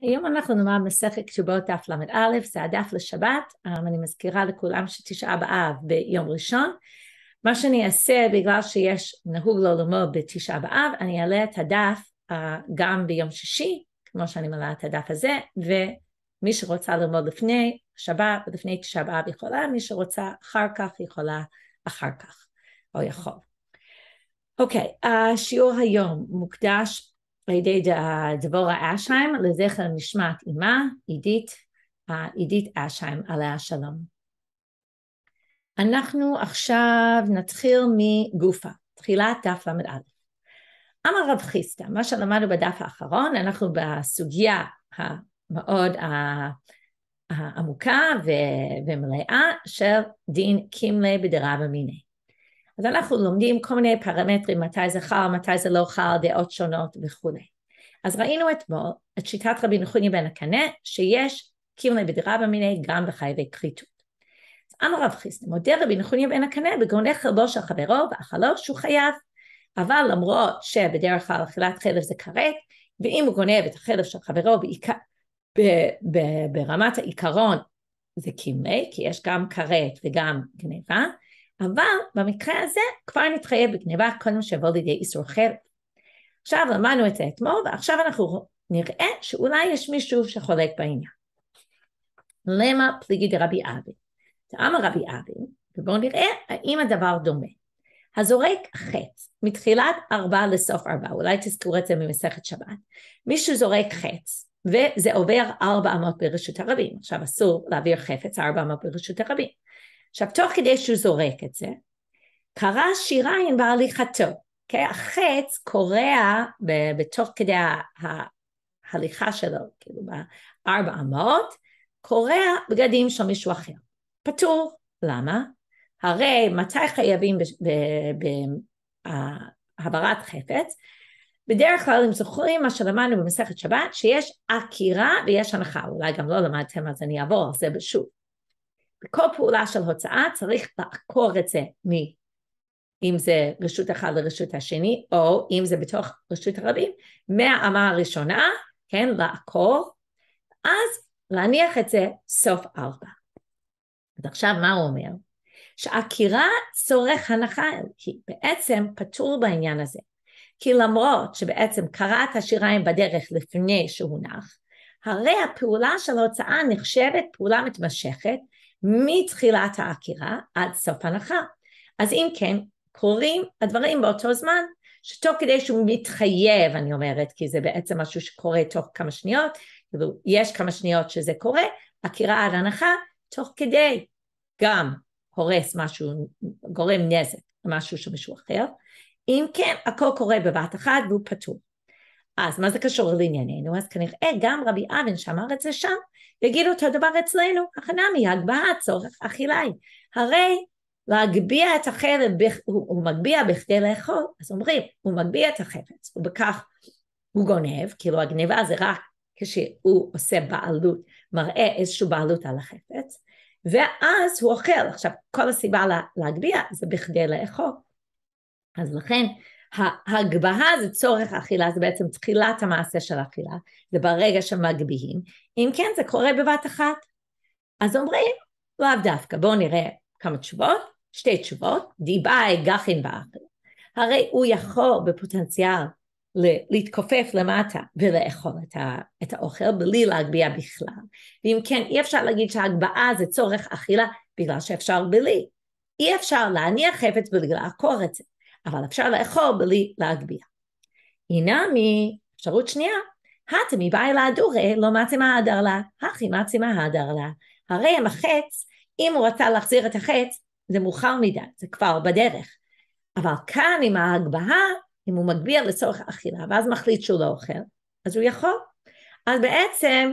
היום אנחנו נאמר מסכת תשובות דף ל"א, זה הדף לשבת, אמ, אני מזכירה לכולם שתשעה באב ביום ראשון. מה שאני אעשה, בגלל שיש נהוג לא ללמוד בתשעה באב, אני אעלה את הדף אה, גם ביום שישי, כמו שאני מעלה את הדף הזה, ומי שרוצה ללמוד לפני שבת, לפני תשעה באב יכולה, מי שרוצה אחר כך יכולה אחר כך, או יכול. אוקיי, okay, השיעור היום מוקדש על ידי דבורה אשהיים לזכר נשמת אמה, עידית, עידית אשהיים, עליה שלום. אנחנו עכשיו נתחיל מגופה, תחילת דף ל"א. אמר רב חיסטה, מה שלמדנו בדף האחרון, אנחנו בסוגיה המאוד העמוקה ומלאה של דין קימלי בדרב במיניה. אז אנחנו לומדים כל מיני פרמטרים, מתי זה חל, מתי זה לא חל, דעות שונות וכולי. אז ראינו אתמול את שיטת רבי נחוני בן הקנה, שיש קימלי בדירה במיני גם בחייבי כריתות. אז אמר רב חיסנה, מודה רבי נחוני בן הקנה בגאוני חלבו של חברו ואכלו לא שהוא חייב. אבל למרות שבדרך כלל אכילת חלב זה כרת, ואם הוא גונב את החלב של חברו בעיקר, ב, ב, ברמת העיקרון זה קימלי, כי יש גם כרת וגם גניבה, אבל במקרה הזה כבר נתחייב בגניבה קודם שיבוא לידי איסור אחר. עכשיו למדנו את זה אתמול ועכשיו אנחנו נראה שאולי יש מישהו שחולק בעניין. למה פליגי דרבי אבי? אמר רבי אבי, ובואו נראה האם הדבר דומה. הזורק חץ מתחילת ארבע לסוף ארבע, אולי תזכור את זה ממסכת שבת, מישהו זורק חץ וזה עובר ארבע אמות ברשות הרבים, עכשיו אסור להעביר חפץ ארבע אמות ברשות הרבים, עכשיו, תוך כדי שהוא זורק את זה, קרה שיריים בהליכתו. Okay? החץ קורע בתוך כדי ההליכה שלו, כאילו בארבע אמות, קורע בגדים של מישהו אחר. פטור. למה? הרי מתי חייבים בהברת חפץ? בדרך כלל, אם זוכרים מה שלמדנו במסכת שבת, שיש עקירה ויש הנחה. אולי גם לא למדתם אז אני אעבור על זה שוב. בכל פעולה של הוצאה צריך לעקור את זה מ... אם זה רשות אחת לרשות השני, או אם זה בתוך רשות הרבים, מהאמה הראשונה, כן, לעקור, אז להניח את זה סוף ארבע. אז עכשיו מה הוא אומר? שעקירה צורך הנחה, היא בעצם פטור בעניין הזה. כי למרות שבעצם קרא את השיריים בדרך לפני שהונח, הרי הפעולה של ההוצאה נחשבת פעולה מתמשכת, מתחילת העקירה עד סוף הנחה. אז אם כן, קורים הדברים באותו זמן, שתוך כדי שהוא מתחייב, אני אומרת, כי זה בעצם משהו שקורה תוך כמה שניות, כאילו, יש כמה שניות שזה קורה, עקירה עד הנחה, תוך כדי גם הורס משהו, גורם נזק למשהו של מישהו אחר. אם כן, הכל קורה בבת אחת והוא פתור. אז מה זה קשור לענייננו? אז כנראה גם רבי אבן שאמר את זה שם, יגיד אותו דבר אצלנו, החנמי, הגבהה, צורך אכילאי. הרי להגביה את החרב, הוא, הוא מגביה בכדי לאכול, אז אומרים, הוא מגביה את החרץ, ובכך הוא גונב, כאילו הגניבה זה רק כשהוא עושה בעלות, מראה איזושהי בעלות על החפץ, ואז הוא אוכל. עכשיו, כל הסיבה להגביה זה בכדי לאכול. אז לכן, ההגבהה זה צורך אכילה, זה בעצם תחילת המעשה של אכילה, זה ברגע שמגביהים. אם כן, זה קורה בבת אחת. אז אומרים, לאו דווקא. בואו נראה כמה תשובות, שתי תשובות, דיבאי גחין באכיל. הרי הוא יכול בפוטנציאל להתכופף למטה ולאכול את, ה, את האוכל בלי להגביה בכלל. ואם כן, אי אפשר להגיד שההגבהה זה צורך אכילה בגלל שאפשר בלי. אי אפשר להניח חפץ בלי לעקור את זה. אבל אפשר לאכול בלי להגביה. הנה מאפשרות שנייה, התמי באי להדורי לא מתאימה הדרלה, הכי מתאימה הדרלה. הרי עם החץ, אם הוא רצה להחזיר את החץ, זה מאוחר מדי, זה כבר בדרך. אבל כאן עם ההגבהה, אם הוא מגביה לצורך האכילה, ואז מחליט שהוא לא אוכל, אז הוא יכול. אז בעצם,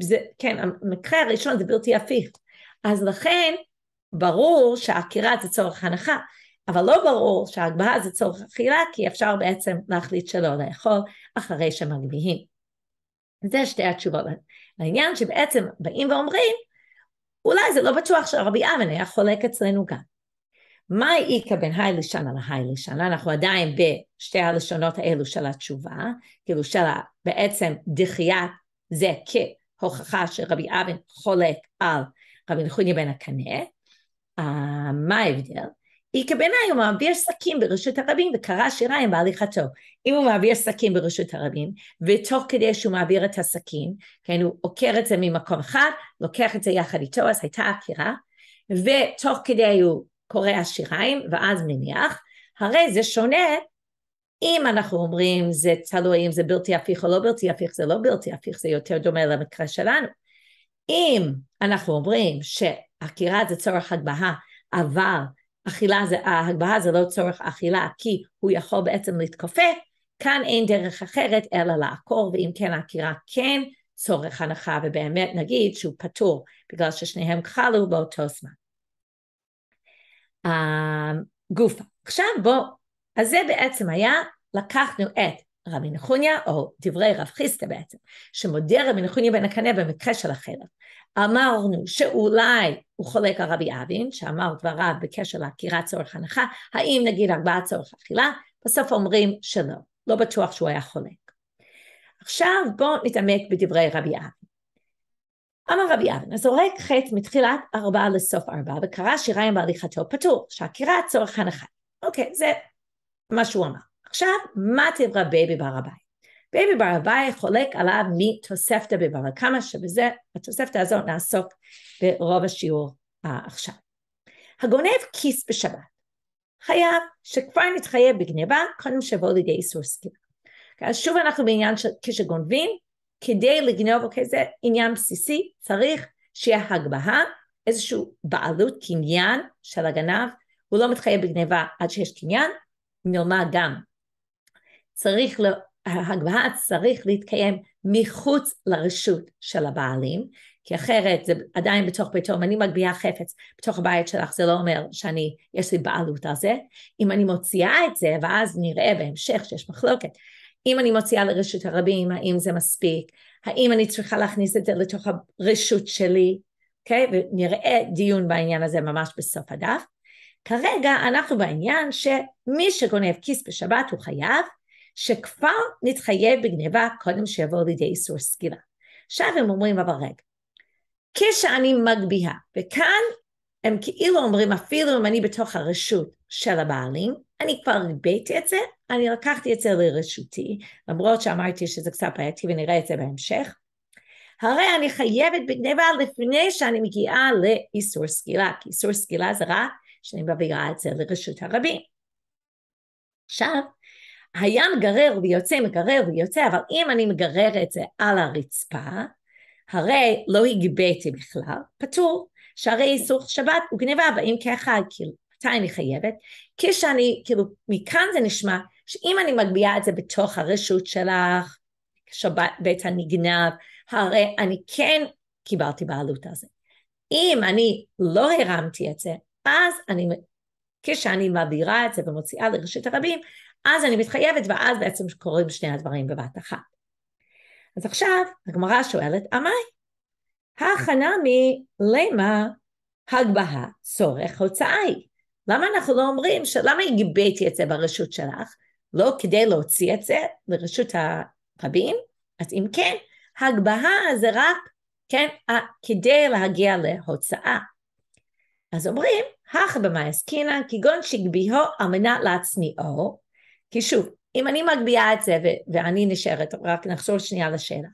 זה, כן, המקרה הראשון זה בלתי הפיך. אז לכן, ברור שהעקירה זה צורך הנחה, אבל לא ברור שההגבהה זה צורך אכילה, כי אפשר בעצם להחליט שלא לאכול אחרי שמגביהים. זה שתי התשובות לעניין, שבעצם באים ואומרים, אולי זה לא בטוח שרבי אמן היה חולק אצלנו גם. מה איכא בין היי לשנה להי לשנה? אנחנו עדיין בשתי הלשונות האלו של התשובה, כאילו של בעצם דחיית זה כהוכחה שרבי אבן חולק על רבי נחוניה בן הקנה. אה, מה ההבדל? יקבענה אם הוא מעביר סכין ברשות הרבים וקרא שירה עם בהליכתו. אם הוא מעביר סכין ברשות הרבים, ותוך כדי שהוא מעביר את הסכין, כן, הוא עוקר את זה ממקום אחד, לוקח את זה יחד איתו, אז הייתה עקירה, ותוך כדי הוא קורע שיריים, ואז מניח, הרי זה שונה אם אנחנו אומרים זה תלוי אם זה בלתי הפיך או לא בלתי הפיך, זה לא בלתי הפיך, זה יותר דומה למקרה שלנו. אם אנחנו אומרים שעקירה זה צורך הגבהה, אבל אכילה זה, ההגבהה זה לא צורך אכילה, כי הוא יכול בעצם להתכופף, כאן אין דרך אחרת אלא לעקור, ואם כן העקירה כן צורך הנחה, ובאמת נגיד שהוא פטור, בגלל ששניהם כלו באותו זמן. אמ, גופה. עכשיו בואו, אז זה בעצם היה, לקחנו את רבי נחוניה, או דברי רב חיסטה בעצם, שמודיע רבי נחוניה בן הקנה במקרה של החרב. אמרנו שאולי הוא חולק על רבי אבין, שאמר דבריו בקשר לעקירת צורך הנחה, האם נגיד ארבעה צורך אכילה, בסוף אומרים שלא, לא בטוח שהוא היה חולק. עכשיו בואו נתעמק בדברי רבי אבין. אמר רבי אבין, אז הזורק חטא מתחילת ארבע לסוף ארבע, וקרא שיריים בהליכתו פטור, שעקירת צורך הנחה. אוקיי, זה מה שהוא אמר. עכשיו, מה תברא בייבי בר אביי? בייבי בר אביי חולק עליו מתוספתא בבבא קמא, שבזה, התוספתא הזאת נעסוק ברוב השיעור אה, עכשיו. הגונב כיס בשבת, חייב שכבר נתחייב בגניבה, קודם שיבוא לידי איסור סגירה. אז שוב אנחנו בעניין של כשגונבים, כדי לגנוב, אוקיי, זה עניין בסיסי, צריך שיהיה הגבהה, איזושהי בעלות קניין של הגנב, הוא לא מתחייב בגניבה עד שיש קניין, נלמד גם צריך, לה, הגבהה צריך להתקיים מחוץ לרשות של הבעלים, כי אחרת זה עדיין בתוך ביתו, אם אני מגביהה חפץ בתוך הבית שלך, זה לא אומר שאני, יש לי בעלות על זה. אם אני מוציאה את זה, ואז נראה בהמשך שיש מחלוקת, אם אני מוציאה לרשות הרבים, האם זה מספיק, האם אני צריכה להכניס את זה לתוך הרשות שלי, אוקיי? Okay? ונראה דיון בעניין הזה ממש בסוף הדף. כרגע אנחנו בעניין שמי שגונב כיס בשבת הוא חייב, שכבר נתחייב בגניבה קודם שיבוא לידי איסור סגירה. עכשיו הם אומרים אבל רגע, כשאני מגביהה, וכאן הם כאילו אומרים אפילו אם אני בתוך הרשות של הבעלים, אני כבר ריביתי את זה, אני לקחתי את זה לרשותי, למרות שאמרתי שזה קצת בעייתי ונראה את זה בהמשך. הרי אני חייבת בגניבה לפני שאני מגיעה לאיסור סגילה, כי איסור סגילה זה רק שאני מביאה את זה לרשות הרבים. עכשיו, היה מגרר ויוצא, מגרר ויוצא, אבל אם אני מגרר את זה על הרצפה, הרי לא הגבהתי בכלל, פטור. שהרי איסור שבת הוא גניבה, ואם ככה, כאילו, מתי אני חייבת? כשאני, כאילו, מכאן זה נשמע שאם אני מגביה את זה בתוך הרשות שלך, שבת בית הנגנב, הרי אני כן קיבלתי בעלות על זה. אם אני לא הרמתי את זה, אז אני, כשאני מעבירה את זה ומוציאה לרשות הרבים, אז אני מתחייבת, ואז בעצם קורים שני הדברים בבת אחת. אז עכשיו הגמרא שואלת, עמי, ההכנה מלמה הגבהה, צורך, הוצאה היא. למה אנחנו לא אומרים, ש... למה הגביתי את זה ברשות שלך? לא כדי להוציא את זה לרשות הרבים? אז אם כן, הגבהה זה רק, כן, כדי להגיע להוצאה. אז אומרים, הכבמה במאי עסקינן, כגון שגביהו על מנת להצניעו, כי שוב, אם אני מגביהה את זה ו- ואני נשארת, רק נחזור שנייה לשאלה.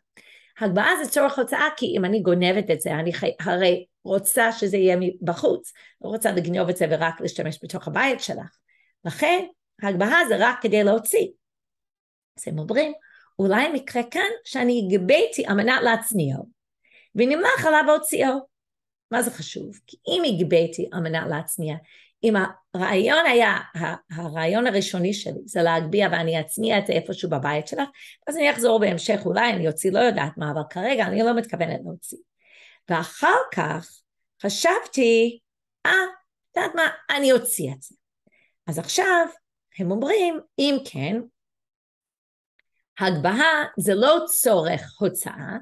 הגבהה זה צורך הוצאה, כי אם אני גונבת את זה, אני חי, הרי רוצה שזה יהיה מבחוץ, לא רוצה לגנוב את זה ורק להשתמש בתוך הבית שלך. לכן, הגבהה זה רק כדי להוציא. אז הם אומרים, אולי מקרה כאן שאני הגביתי על מנת להצניעו, ונמלך עליו הוציאו. מה זה חשוב? כי אם הגביתי על מנת להצניע, אם הרעיון היה, הרעיון הראשוני שלי זה להגביה ואני אצמיע את זה איפשהו בבית שלך, אז אני אחזור בהמשך, אולי אני אוציא, לא יודעת מה, אבל כרגע אני לא מתכוונת להוציא. ואחר כך חשבתי, אה, את יודעת מה, אני אוציא את זה. אז עכשיו הם אומרים, אם כן, הגבהה זה לא צורך הוצאה,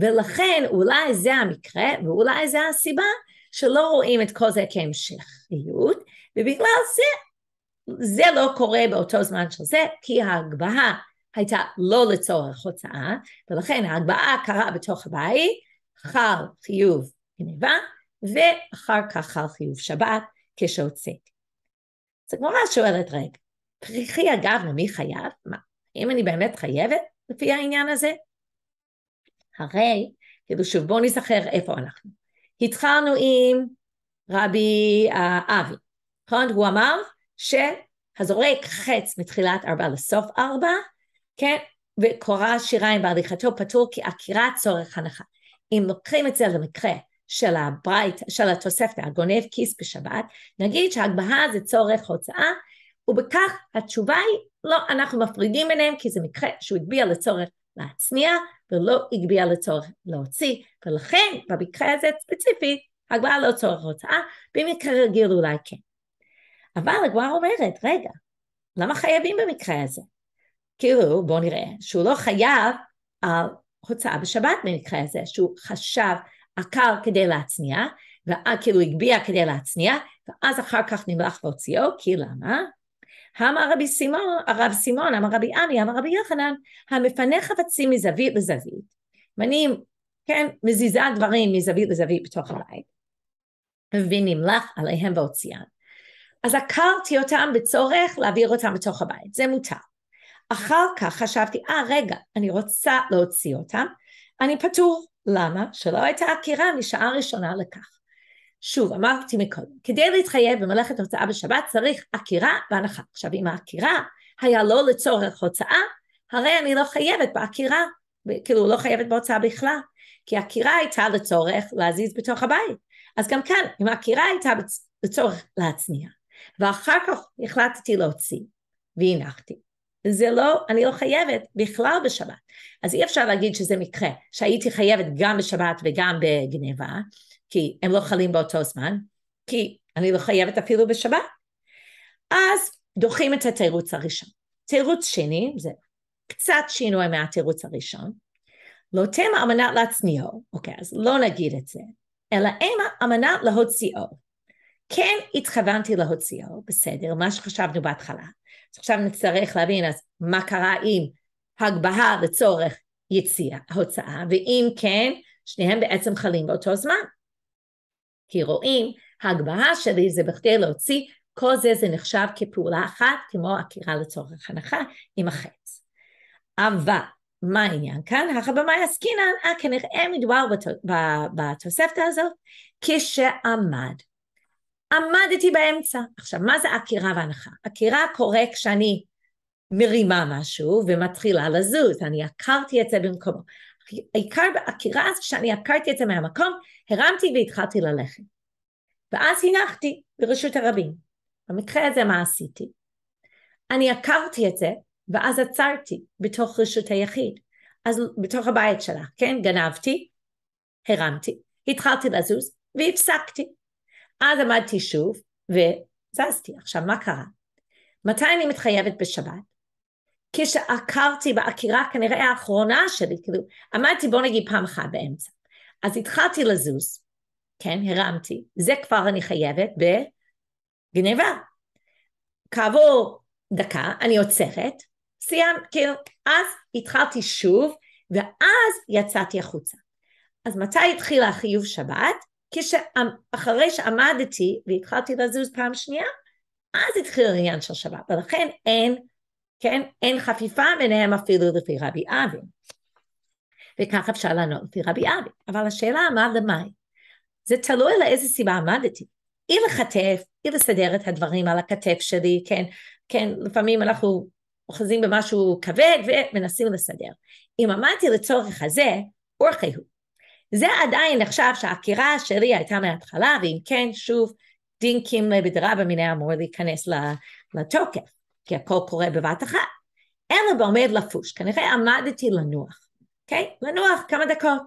ולכן אולי זה המקרה ואולי זה הסיבה שלא רואים את כל זה כהמשכיות, ובגלל זה, זה לא קורה באותו זמן של זה, כי ההגבהה הייתה לא לצורך הוצאה, ולכן ההגבהה קרה בתוך הבית, חל חיוב גניבה, ואחר כך חל חיוב שבת כשהוצאתי. אז הגמרא שואלת, רגע, פריחי אגב למי חייב? מה, האם אני באמת חייבת לפי העניין הזה? הרי, כאילו שוב בואו נזכר איפה אנחנו. התחלנו עם רבי uh, אבי, נכון? הוא אמר שהזורק חץ מתחילת ארבע לסוף ארבע, כן? וקורא שיריים בהליכתו פטור כי עקירה צורך הנחה. אם לוקחים את זה למקרה של הברית, של התוספת, הגונב כיס בשבת, נגיד שהגבהה זה צורך הוצאה, ובכך התשובה היא, לא, אנחנו מפרידים ביניהם כי זה מקרה שהוא הגביה לצורך להצניע ולא הגביה לצורך להוציא, ולכן במקרה הזה ספציפית הגבלה לא צורך הוצאה, במקרה רגיל אולי כן. אבל הגבלה אומרת, רגע, למה חייבים במקרה הזה? כאילו, בואו נראה, שהוא לא חייב על הוצאה בשבת במקרה הזה, שהוא חשב, עקר כדי להצניע, ואז כאילו הגביה כדי להצניע, ואז אחר כך נמלך והוציאו, כי למה? אמר רבי סימון, הרב סימון, אמר רבי עמי, אמר רבי יוחנן, המפניך חפצים מזווית לזווית, ואני, כן, מזיזה דברים מזווית לזווית בתוך הבית, ונמלח עליהם והוציאן. אז עקרתי אותם בצורך להעביר אותם בתוך הבית, זה מותר. אחר כך חשבתי, אה ah, רגע, אני רוצה להוציא אותם, אני פטור. למה? שלא הייתה עקירה משעה ראשונה לכך. שוב, אמרתי מקודם, כדי להתחייב במלאכת הוצאה בשבת צריך עקירה והנחה. עכשיו, אם העקירה היה לא לצורך הוצאה, הרי אני לא חייבת בעקירה, כאילו לא חייבת בהוצאה בכלל, כי העקירה הייתה לצורך להזיז בתוך הבית. אז גם כאן, אם העקירה הייתה לצורך להצניע, ואחר כך החלטתי להוציא, והנחתי. זה לא, אני לא חייבת בכלל בשבת. אז אי אפשר להגיד שזה מקרה, שהייתי חייבת גם בשבת וגם בגניבה, כי הם לא חלים באותו זמן, כי אני לא חייבת אפילו בשבת. אז דוחים את התירוץ הראשון. תירוץ שני, זה קצת שינוי מהתירוץ הראשון, לא על אמנת לעצמיו, אוקיי, אז לא נגיד את זה, אלא המה אמנת להוציאו. כן התכוונתי להוציאו, בסדר, מה שחשבנו בהתחלה. אז עכשיו נצטרך להבין אז מה קרה עם הגבהה לצורך יציאה, הוצאה, ואם כן, שניהם בעצם חלים באותו זמן. כי רואים, ההגבהה שלי זה בכדי להוציא, כל זה זה נחשב כפעולה אחת, כמו עקירה לצורך הנחה עם החץ. אבל מה העניין כאן? החבמאי עסקינן, אה, כנראה מדובר בתוספתא הזאת, כשעמד. עמדתי באמצע. עכשיו, מה זה עקירה והנחה? עקירה קורה כשאני מרימה משהו ומתחילה לזוז, אני עקרתי את זה במקומו. העיקר בעקירה זה שאני עקרתי את זה מהמקום הרמתי והתחלתי ללכת. ואז הנחתי ברשות הרבים. במקרה הזה מה עשיתי? אני עקרתי את זה, ואז עצרתי בתוך רשות היחיד. אז בתוך הבית שלה, כן? גנבתי, הרמתי, התחלתי לזוז והפסקתי. אז עמדתי שוב וזזתי. עכשיו, מה קרה? מתי אני מתחייבת בשבת? כשעקרתי בעקירה כנראה האחרונה שלי, כאילו, עמדתי בוא נגיד פעם אחת באמצע. אז התחלתי לזוז, כן, הרמתי, זה כבר אני חייבת בגניבה. כעבור דקה אני עוצרת, סיימת, כאילו, אז התחלתי שוב, ואז יצאתי החוצה. אז מתי התחיל החיוב שבת? כשאחרי שעמדתי והתחלתי לזוז פעם שנייה, אז התחיל העניין של שבת, ולכן אין, כן, אין חפיפה ביניהם אפילו לפי רבי אבי. וכך אפשר לענות לפי רבי אבי. אבל השאלה מה למאי. זה תלוי לאיזה סיבה עמדתי. אי לחטף, אי לסדר את הדברים על הכתף שלי, כן, כן, לפעמים אנחנו אוחזים במשהו כבד ומנסים לסדר. אם עמדתי לצורך הזה, אורכי הוא. זה עדיין נחשב שהעקירה שלי הייתה מההתחלה, ואם כן, שוב, דינקים בדרבה במיני אמור להיכנס לתוקף, כי הכל קורה בבת אחת. אלא בעומד לפוש, כנראה עמדתי לנוח. אוקיי? Okay? לנוח כמה דקות.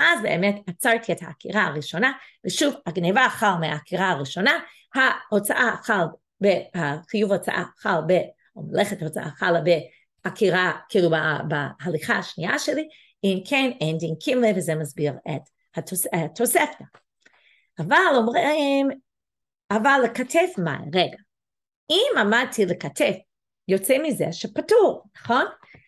אז באמת עצרתי את העקירה הראשונה, ושוב, הגניבה חל מהעקירה הראשונה, ההוצאה חל, ב, החיוב הוצאה חל, ב, או מלאכת הוצאה חלה בעקירה, כאילו בה, בהליכה השנייה שלי, אם כן, אין דין קימלה, וזה מסביר את התוס, התוספתא. אבל אומרים, אבל לכתף מה? רגע. אם עמדתי לכתף, יוצא מזה שפטור, נכון?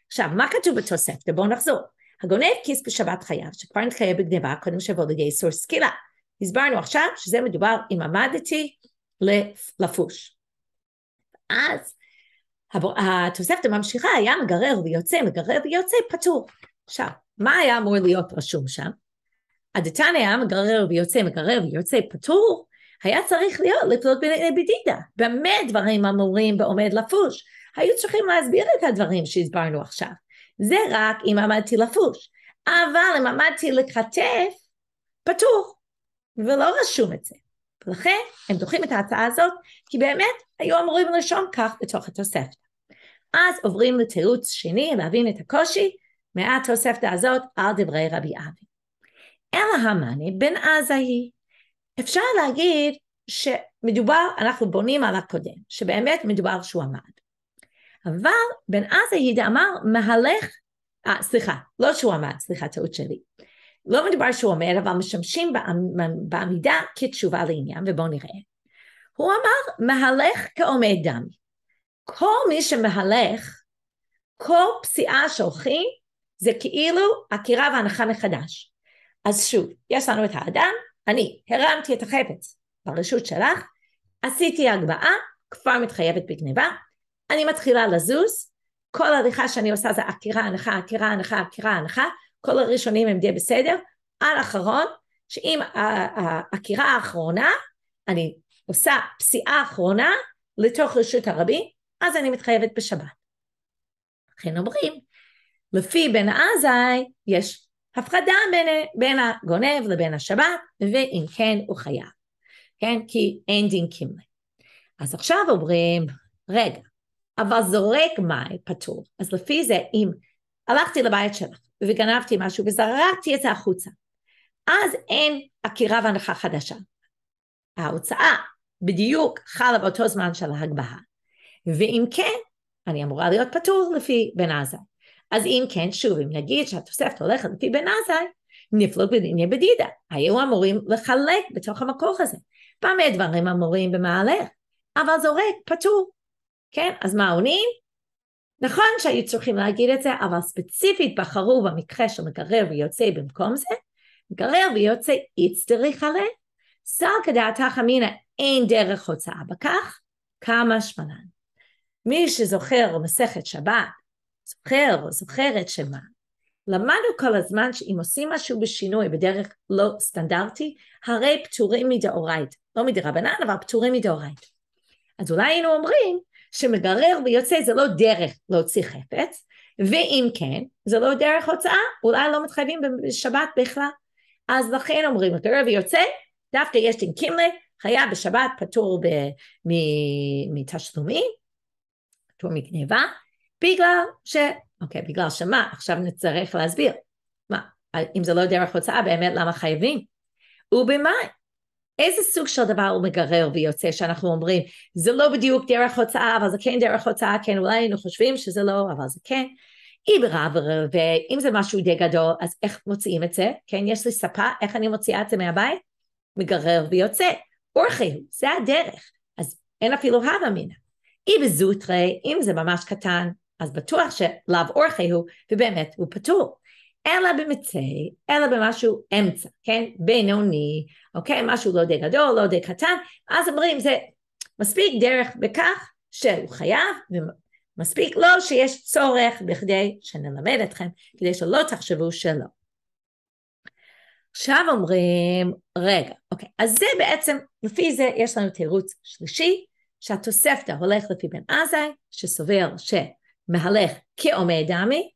עכשיו, מה כתוב בתוספתא? בואו נחזור. הגונב כיס בשבת חייו, שכבר נתחייב בגניבה, קודם שיבוא לידי איסור סקילה. הסברנו עכשיו שזה מדובר אם עמדתי לפוש. אז התוספתא ממשיכה, היה מגרר ויוצא, מגרר ויוצא, פטור. עכשיו, מה היה אמור להיות רשום שם? הדתן היה מגרר ויוצא, מגרר ויוצא, פטור, היה צריך להיות לפלוט בדידה. במה דברים אמורים בעומד לפוש? היו צריכים להסביר את הדברים שהסברנו עכשיו. זה רק אם עמדתי לפוש. אבל אם עמדתי לכתף, פתוח, ולא רשום את זה. ולכן הם דוחים את ההצעה הזאת, כי באמת היו אמורים לרשום כך בתוך התוספת. אז עוברים לתירוץ שני, להבין את הקושי מהתוספתא הזאת על דברי רבי אבי. אלא המאני בן עזה היא. אפשר להגיד שמדובר, אנחנו בונים על הקודם, שבאמת מדובר שהוא המאנה. אבל בן עזה עזהידה אמר מהלך, 아, אה, סליחה, לא שהוא אמר, סליחה, טעות שלי. לא מדובר שהוא אומר, אבל משמשים בעמידה כתשובה לעניין, ובואו נראה. הוא אמר, מהלך כעומד דם. כל מי שמהלך, כל פסיעה שולחי, זה כאילו עקירה והנחה מחדש. אז שוב, יש לנו את האדם, אני הרמתי את החפץ ברשות שלך, עשיתי הגבהה, כבר מתחייבת בגניבה, אני מתחילה לזוז, כל הליכה שאני עושה זה עקירה, הנחה, עקירה, הנחה, עקירה, הנחה, כל הראשונים הם די בסדר, על אחרון, שאם העקירה האחרונה, אני עושה פסיעה אחרונה לתוך רשות הרבי, אז אני מתחייבת בשבת. לכן אומרים, לפי בן עזאי יש הפחדה בין, בין הגונב לבין השבת, ואם כן הוא חייב, כן? כי אין דין קימלי. אז עכשיו אומרים, רגע, אבל זורק מים פטור. אז לפי זה, אם הלכתי לבית שלך וגנבתי משהו וזרקתי את זה החוצה, אז אין עקירה והנחה חדשה. ההוצאה בדיוק חלה באותו זמן של ההגבהה. ואם כן, אני אמורה להיות פטור לפי בן עזאי. אז אם כן, שוב, אם נגיד שהתוספת הולכת לפי בן עזאי, נפלוג בדיני בדידה. היו אמורים לחלק בתוך המקור הזה. במה דברים אמורים במעלה, אבל זורק, פטור. כן? אז מה עונים? נכון שהיו צריכים להגיד את זה, אבל ספציפית בחרו במקרה של מגרר ויוצא במקום זה, מגרר ויוצא איצטריך הרי, סל כדעתך אמינא אין דרך הוצאה בכך, כמה שמנן. מי שזוכר מסכת שבת, זוכר או זוכרת שמה, למדנו כל הזמן שאם עושים משהו בשינוי בדרך לא סטנדרטי, הרי פטורים מדאורייתא, לא מדרבנן, אבל פטורים מדאורייתא. אז אולי היינו אומרים, שמגרר ויוצא זה לא דרך להוציא חפץ, ואם כן, זה לא דרך הוצאה, אולי לא מתחייבים בשבת בכלל. אז לכן אומרים, אתה רואה ויוצא, דווקא יש דין קימלה, חייב בשבת פטור מתשלומים, פטור מגניבה, בגלל ש... אוקיי, בגלל שמה? עכשיו נצטרך להסביר. מה, אם זה לא דרך הוצאה, באמת למה חייבים? ובמאי, איזה סוג של דבר הוא מגרר ויוצא שאנחנו אומרים זה לא בדיוק דרך הוצאה אבל זה כן דרך הוצאה כן אולי היינו חושבים שזה לא אבל זה כן אם רב ואם זה משהו די גדול אז איך מוציאים את זה כן יש לי ספה איך אני מוציאה את זה מהבית מגרר ויוצא אורחי זה הדרך אז אין אפילו הווה אמינא אי בזוטרי, אם זה ממש קטן אז בטוח שלאו אורחי הוא ובאמת הוא פתור. אלא במצה, אלא במשהו אמצע, כן? בינוני, אוקיי? משהו לא די גדול, לא די קטן, אז אומרים זה מספיק דרך בכך שהוא חייב, ומספיק לו שיש צורך בכדי שנלמד אתכם, כדי שלא תחשבו שלא. עכשיו אומרים, רגע, אוקיי, אז זה בעצם, לפי זה יש לנו תירוץ שלישי, שהתוספתא הולך לפי בן עזאי, שסובר שמהלך כעומד דמי,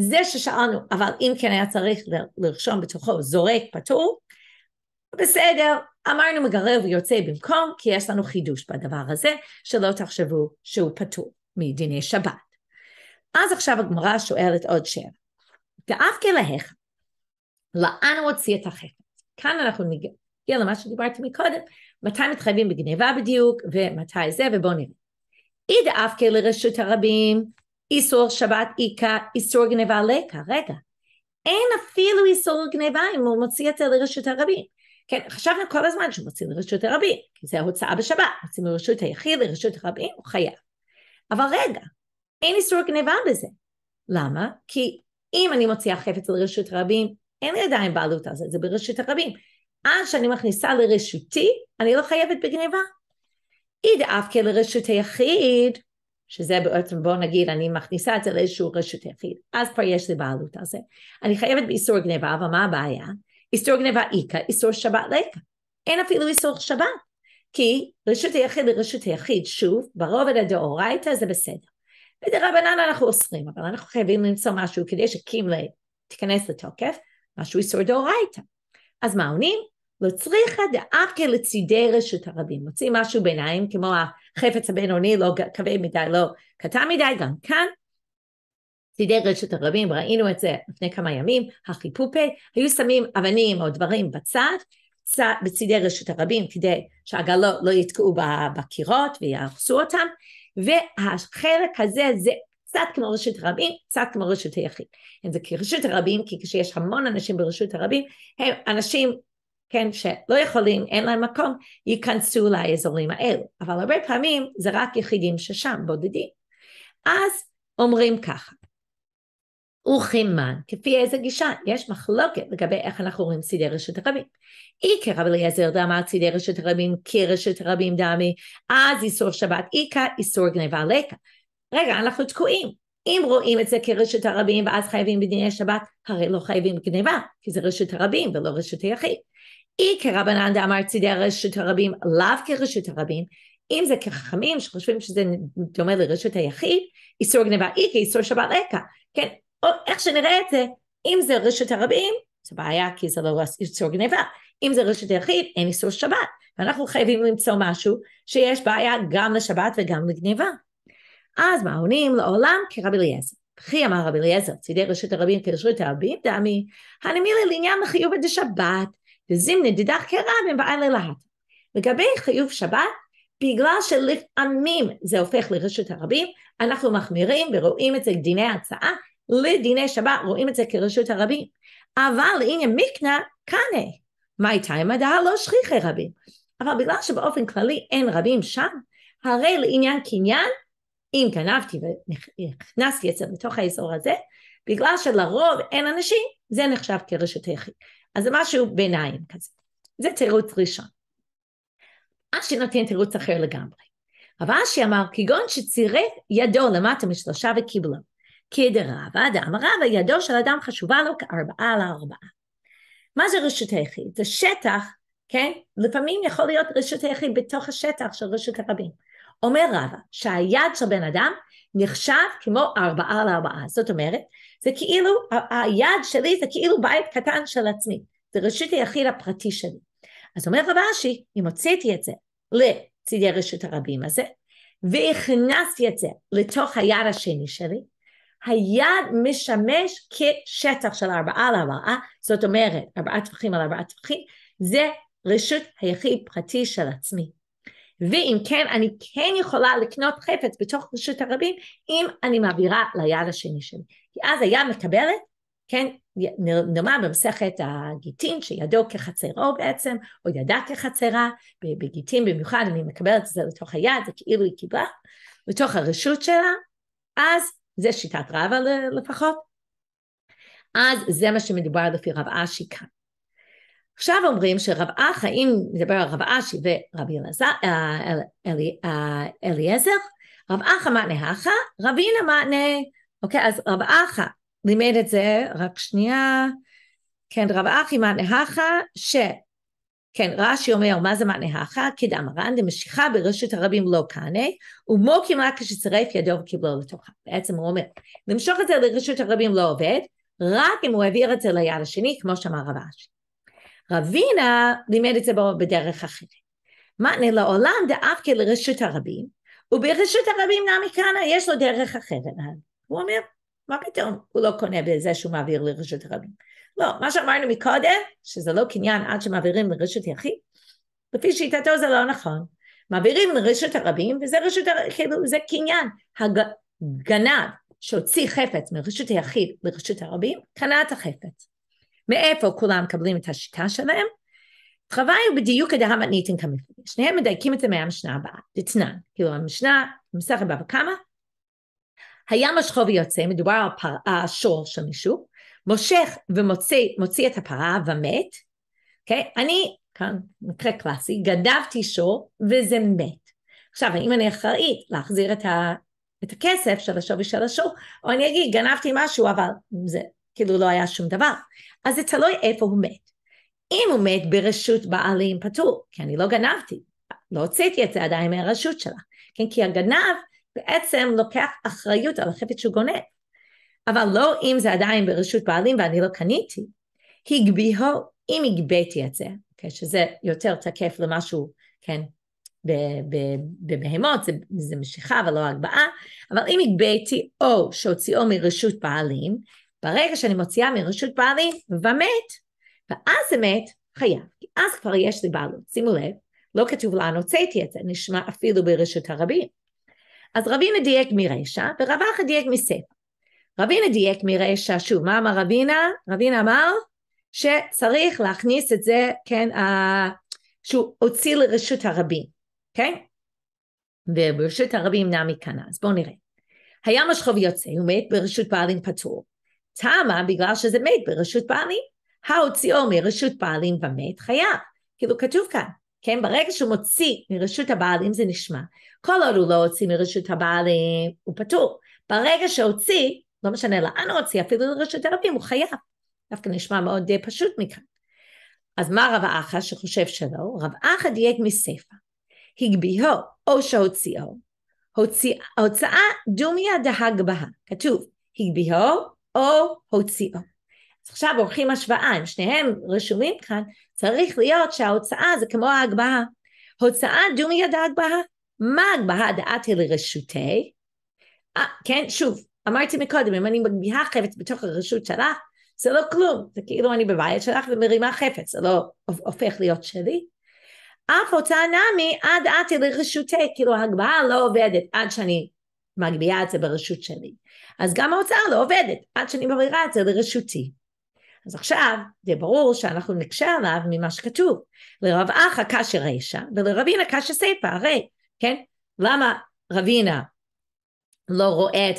זה ששאלנו, אבל אם כן היה צריך לרשום בתוכו זורק פטור, בסדר, אמרנו מגרר ויוצא במקום, כי יש לנו חידוש בדבר הזה, שלא תחשבו שהוא פטור מדיני שבת. אז עכשיו הגמרא שואלת עוד שאלה. דאבקא להיכא, לאן הוא הוציא את החטא? כאן אנחנו נגיע למה שדיברתי מקודם, מתי מתחייבים בגניבה בדיוק, ומתי זה, ובואו נראה. אי דאבקא לרשות הרבים, איסור שבת איכה, איסור גניבה לקה, רגע. אין אפילו איסור גניבה אם הוא מוציא את זה לרשות הרבים. כן, חשבנו כל הזמן שהוא מוציא לרשות הרבים, כי זה ההוצאה בשבת, מוציא לרשות היחיד, לרשות הרבים, הוא חייב. אבל רגע, אין איסור גניבה בזה. למה? כי אם אני מוציאה חפץ לרשות הרבים, אין לי עדיין בעלות על זה, זה ברשות הרבים. עד שאני מכניסה לרשותי, אני לא חייבת בגניבה. אי דאבקה לרשות היחיד, שזה בעצם בואו נגיד אני מכניסה את זה לאיזשהו רשות יחיד, אז כבר יש לי בעלות על זה. אני חייבת באיסור גניבה, אבל מה הבעיה? איסור גניבה איכא, איסור שבת לאיכא. אין אפילו איסור שבת. כי רשות היחיד לרשות היחיד, שוב, ברובד הדאורייתא זה בסדר. בדרבנן אנחנו אוסרים, אבל אנחנו חייבים למצוא משהו כדי שקימלה תיכנס לתוקף, משהו איסור דאורייתא. אז מה עונים? לא צריכה דאבקה לצידי רשות הרבים. מוצאים משהו ביניים כמו ה... חפץ הבינוני לא כבד מדי, לא קטן מדי, גם כאן. צידי רשת הרבים, ראינו את זה לפני כמה ימים, החיפופה, היו שמים אבנים או דברים בצד, צד, בצידי רשת הרבים, כדי שהגלות לא, לא יתקעו בקירות ויהרסו אותם, והחלק הזה זה קצת כמו רשת הרבים, קצת כמו רשת היחיד. זה כרשות הרבים, כי כשיש המון אנשים ברשות הרבים, הם אנשים כן, שלא יכולים, אין להם מקום, ייכנסו לאזורים האלו. אבל הרבה פעמים זה רק יחידים ששם, בודדים. אז אומרים ככה, וכימן, כפי איזה גישה, יש מחלוקת לגבי איך אנחנו רואים סידי רשת הרבים. אי כרב אליעזר דאמר סידי רשת הרבים, כרשת הרבים דאמי, אז איסור שבת איכא, איסור גניבה לקה. רגע, אנחנו תקועים. אם רואים את זה כרשת הרבים ואז חייבים בדיני שבת, הרי לא חייבים גניבה, כי זה רשת הרבים ולא רשת היחיד. אי כרבנן דאמר צידי רשות הרבים, לאו כרשות הרבים, אם זה כחכמים שחושבים שזה דומה לרשות היחיד, איסור גניבה אי כאיסור שבת לקה, כן, או איך שנראה את זה, אם זה רשות הרבים, זה בעיה כי זה לא איסור גניבה, אם זה רשות היחיד, אין איסור שבת, ואנחנו חייבים למצוא משהו שיש בעיה גם לשבת וגם לגניבה. אז מה עונים לעולם כרבי אליעזר. וכי אמר רבי אליעזר, צידי רשות הרבים כרשות הרבים דעמי, הנמילי לעניין החיוב לחיובת השבת, וזימנה דידך כרבים ואילה להט. לגבי חיוב שבת, בגלל שלפעמים זה הופך לרשות הרבים, אנחנו מחמירים ורואים את זה דיני הצעה לדיני שבת, רואים את זה כרשות הרבים. אבל לעניין מקנה, קנה. מאי תימא דהא לא שכיחי רבים. אבל בגלל שבאופן כללי אין רבים שם, הרי לעניין קניין, אם גנבתי ונכנסתי את זה לתוך האזור הזה, בגלל שלרוב אין אנשים, זה נחשב כרשות היחיד. אז זה משהו ביניים כזה. זה תירוץ ראשון. אשי נותן תירוץ אחר לגמרי. אבל אשי אמר, כגון שצירה ידו למטה משלושה וקיבלו. כדרבה דאמרבה ידו של אדם חשובה לו כארבעה על ארבעה. מה זה רשות היחיד? זה שטח, כן? לפעמים יכול להיות רשות היחיד בתוך השטח של רשות הרבים. אומר רבא שהיד של בן אדם נחשב כמו ארבעה על ארבעה. זאת אומרת זה כאילו, היד שלי זה כאילו בית קטן של עצמי, זה רשות היחיד הפרטי שלי. אז אומר רב אשי, אם הוצאתי את זה לצידי רשות הרבים הזה, והכנסתי את זה לתוך היד השני שלי, היד משמש כשטח של ארבעה על ארבעה, זאת אומרת ארבעה טפחים על ארבעה טפחים, זה רשות היחיד פרטי של עצמי. ואם כן, אני כן יכולה לקנות חפץ בתוך רשות הרבים, אם אני מעבירה ליד השני שלי. כי אז היה מקבלת, כן, נאמר במסכת הגיטין, שידו כחצרו בעצם, או ידה כחצרה, בגיטין במיוחד, אם היא מקבלת את זה לתוך היד, זה כאילו היא קיבלה, לתוך הרשות שלה, אז זה שיטת רבא לפחות, אז זה מה שמדובר לפי רב אשי כאן. עכשיו אומרים שרב אחא, אם נדבר על רב אשי ורבי אליעזר, אה, אל, אל, אל, אל, אל, אל, אל, רב אחא מתנה אחא, רבינה מתנה אוקיי? אז רב אחא לימד את זה, רק שנייה, כן, רב אחי מענה אחא, ש... כן, רש"י אומר, מה זה מענה מאנהכה? כדאמרן דמשיכה ברשות הרבים לא קנה, ומו כמעט כשצרף ידו וקיבלו לתוכה. בעצם הוא אומר, למשוך את זה לרשות הרבים לא עובד, רק אם הוא העביר את זה ליד השני, כמו שאמר רב אשי. רבינה לימד את זה בדרך אחרת. מתנה לעולם דאף כלרשות הרבים, וברשות הרבים נמי קנה, יש לו דרך אחרת. הוא אומר, מה פתאום הוא לא קונה בזה שהוא מעביר לרשת הרבים? לא, מה שאמרנו מקודם, שזה לא קניין עד שמעבירים לרשת יחיד, לפי שיטתו זה לא נכון. מעבירים לרשת הרבים, וזה רשת, כאילו, זה קניין. הגנב שהוציא חפץ מרשת היחיד לרשת הרבים, קנה את החפץ. מאיפה כולם מקבלים את השיטה שלהם? חווי הוא בדיוק הדהמת ניתן כמפני. שניהם מדייקים את זה מהמשנה הבאה, דתנן. כאילו המשנה, מסכת בבא קמא, היה משכו ויוצא, מדובר על פ... השור של מישהו, מושך ומוציא את הפרה ומת, אוקיי? Okay? אני, כאן, מקרה קלאסי, גדבתי שור וזה מת. עכשיו, האם אני אחראית להחזיר את, ה... את הכסף של השווי של השור, או אני אגיד, גנבתי משהו, אבל זה כאילו לא היה שום דבר. אז זה תלוי איפה הוא מת. אם הוא מת ברשות בעלים פטור, כי אני לא גנבתי, לא הוצאתי את זה עדיין מהרשות שלה, כן? כי הגנב בעצם לוקח אחריות על החפץ שהוא גונב. אבל לא אם זה עדיין ברשות בעלים ואני לא קניתי. הגביהו אם הגביתי את זה, okay, אוקיי? שזה יותר תקף למשהו, כן, בבהמות, זה, זה משיכה ולא הגבהה, אבל אם הגביתי או שהוציאו מרשות בעלים, ברגע שאני מוציאה מרשות בעלים, ומת, ואז זה מת, חייב, כי אז כבר יש לי בעלות. שימו לב, לא כתוב לאן הוצאתי את זה, נשמע אפילו ברשות הרבים. אז רבינה דייק מרשע ורב אחא דייק מספר. רבינה דייק מרשע, שוב, מה אמר רבינה? רבינה אמר שצריך להכניס את זה, כן, ה... שהוא הוציא לרשות הרבים, כן? וברשות הרבים נע מקנא, אז בואו נראה. היה משכב יוצא, הוא מת ברשות בעלים פטור. תמה, בגלל שזה מת ברשות בעלים, ההוציאו מרשות בעלים ומת חייב. כאילו כתוב כאן, כן, ברגע שהוא מוציא מרשות הבעלים זה נשמע. כל עוד הוא לא הוציא מרשות הבעלים, אה, הוא פטור. ברגע שהוציא, לא משנה לאן הוא הוציא, אפילו לרשות הרבים, הוא חייב. דווקא נשמע מאוד אה, פשוט מכאן. אז מה רב אחא שחושב שלא? רב אחא דייק מספר. הגביהו או שהוציאו, הוציא, הוצאה דומיה דהגבהה. כתוב, הגביהו או הוציאו. אז עכשיו עורכים השוואה, אם שניהם רשומים כאן, צריך להיות שההוצאה זה כמו ההגבהה. הוצאה דומי עד ההגבהה. מה הגבהה דעתי לרשותי? 아, אה, כן, שוב, אמרתי מקודם, אם אני מגביהה חפץ בתוך הרשות שלך, זה לא כלום, זה כאילו אני בבית שלך ומרימה חפץ, זה לא הופך להיות שלי. אף הוצאה נמי עד עתי לרשותי, כאילו ההגבהה לא עובדת עד שאני מגביהה את זה ברשות שלי. אז גם ההוצאה לא עובדת עד שאני מעבירה את זה לרשותי. אז עכשיו זה ברור שאנחנו נקשה עליו ממה שכתוב. לרב אחא קשה רישא ולרבינה קשה סיפא, הרי, כן? למה רבינה לא רואה את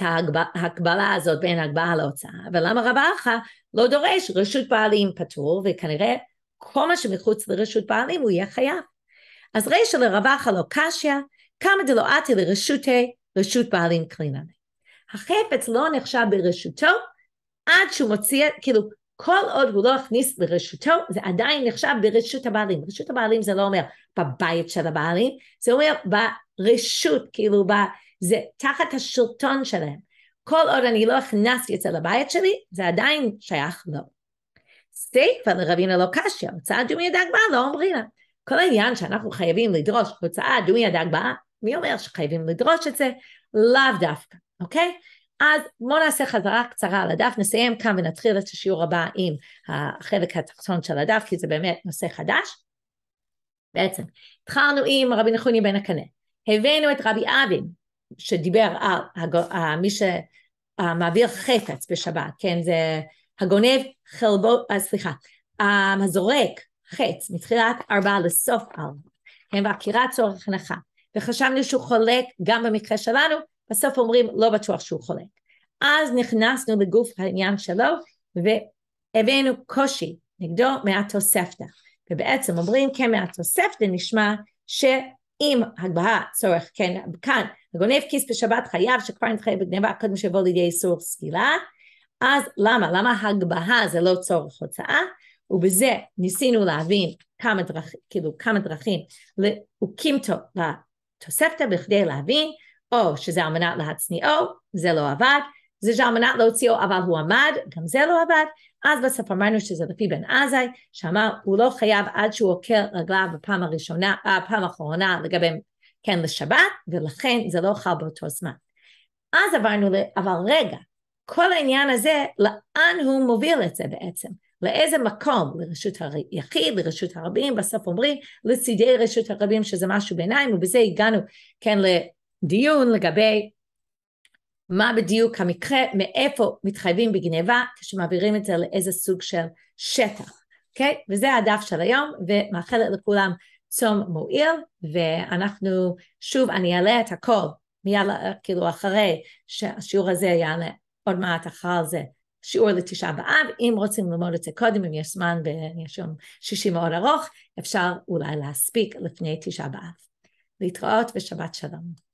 ההקבלה הזאת בין הגבלה להוצאה, ולמה רב אחא לא דורש רשות בעלים פטור, וכנראה כל מה שמחוץ לרשות בעלים הוא יהיה חייב. אז רישא לרב אחא לא קשיא, כמה דלואתי לרשותי, רשות בעלים קלינני. החפץ לא נחשב ברשותו עד שהוא מוציא, כאילו, כל עוד הוא לא הכניס לרשותו, זה עדיין נחשב ברשות הבעלים. רשות הבעלים זה לא אומר בבית של הבעלים, זה אומר ברשות, כאילו ב... זה תחת השלטון שלהם. כל עוד אני לא הכנסתי את זה לבית שלי, זה עדיין שייך לו. סטייפה לרבינה לא קשיא, הוצאה דומי דומיה דגבה לא אומרים לה. כל העניין שאנחנו חייבים לדרוש הוצאה דומי דומיה דגבה, מי אומר שחייבים לדרוש את זה? לאו דווקא, אוקיי? אז בואו נעשה חזרה קצרה על הדף, נסיים כאן ונתחיל את השיעור הבא עם החלק התחתון של הדף, כי זה באמת נושא חדש. בעצם, התחלנו עם רבי נחוני בן הקנה, הבאנו את רבי אבין, שדיבר על אה, מי שמעביר אה, חפץ בשבת, כן, זה הגונב חלבו, אה, סליחה, הזורק חץ מתחילת ארבעה לסוף ארבע, כן, ועקירת צורך הנחה, וחשבנו שהוא חולק גם במקרה שלנו בסוף אומרים לא בטוח שהוא חולה. אז נכנסנו לגוף העניין שלו והבאנו קושי נגדו מהתוספתא. ובעצם אומרים כן מהתוספתא נשמע שאם הגבהה צורך כן כאן הגונב כיס בשבת חייב שכבר נתחייב בגניבה קודם שיבוא לידי איסור סגירה אז למה? למה הגבהה זה לא צורך הוצאה? ובזה ניסינו להבין כמה דרכים, כאילו כמה דרכים, להוקימתו לתוספתא בכדי להבין או oh, שזה על מנת להצניעו, זה לא עבד, זה שעל מנת להוציאו אבל הוא עמד, גם זה לא עבד, אז בסוף אמרנו שזה לפי בן עזאי, שאמר הוא לא חייב עד שהוא עוקר רגליו בפעם הראשונה, הפעם אה, האחרונה לגבי כן לשבת, ולכן זה לא חל באותו זמן. אז עברנו ל... אבל רגע, כל העניין הזה, לאן הוא מוביל את זה בעצם? לאיזה מקום? לרשות היחיד, לרשות הרבים, בסוף אומרים לצידי רשות הרבים שזה משהו ביניים, ובזה הגענו כן דיון לגבי מה בדיוק המקרה, מאיפה מתחייבים בגניבה כשמעבירים את זה לאיזה סוג של שטח, אוקיי? Okay? וזה הדף של היום, ומאחלת לכולם צום מועיל, ואנחנו, שוב, אני אעלה את הכל מיד, אה, כאילו, אחרי שהשיעור הזה יעלה עוד מעט אחר זה. שיעור לתשעה באב, אם רוצים ללמוד את זה קודם, אם יש זמן ויש יום שישי מאוד ארוך, אפשר אולי להספיק לפני תשעה באב. להתראות ושבת שלום.